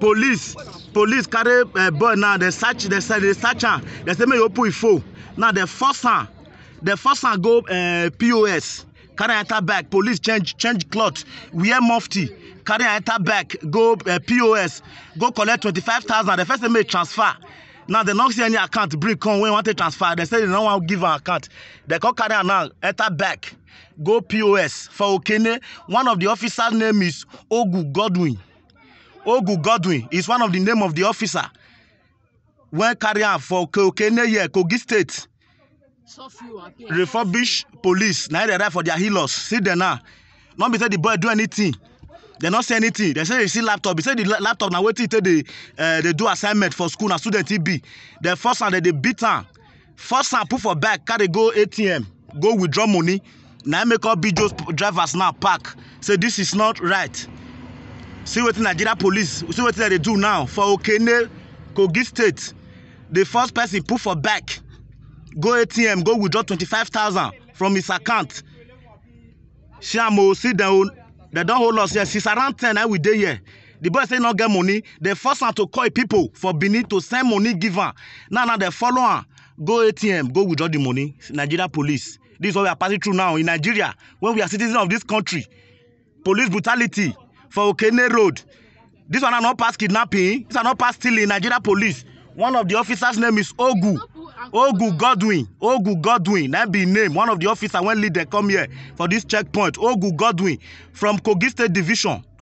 police police carry eh, boy now dem search They dem search am They say make you open e phone now dem force am dem force am go eh, pos carry am enter back police change change cloth wear mufti carry am enter back go eh, pos go collect 25000 The first say make transfer now they don't see any account break come when want to transfer They say dem no wan give an account They come carry am now enter back go pos for okene one of the officers name is ogu godwin Ogu Godwin is one of the name of the officer wey carry am for Okeneye, Kogi State. Refurbish police Now they arrive for their helos. See dem now. Not be say the boy do anything. They not say anything. They say e see laptop. They say the laptop now waiting e take dey uh, dey do assignment for school na student TB. They force and they dey beat am. Force am put for back, carry go ATM, go withdraw money. Now make all big drivers now park. Say this is not right see wetin nigeria police see wetin dem dey do now for okene kogi state the first person put for back go atm go withdraw twenty-five thousand from his account sham o see dem o dem don hold us here since around ten na we dey here the boy say no get money dem force am to call him people for benin to send money give am now now dem follow am go atm go withdraw the money nigeria police this is what we are passing through now in nigeria when we are citizens of this country police brutality for Okene Road. This one are not past kidnapping. These are not past stealing. Nigeria police. One of the officers' name is Ogu. Ogu Godwin. Ogu Godwin. That be name. One of the officers when lead they come here for this checkpoint. Ogu Godwin from Kogi State Division.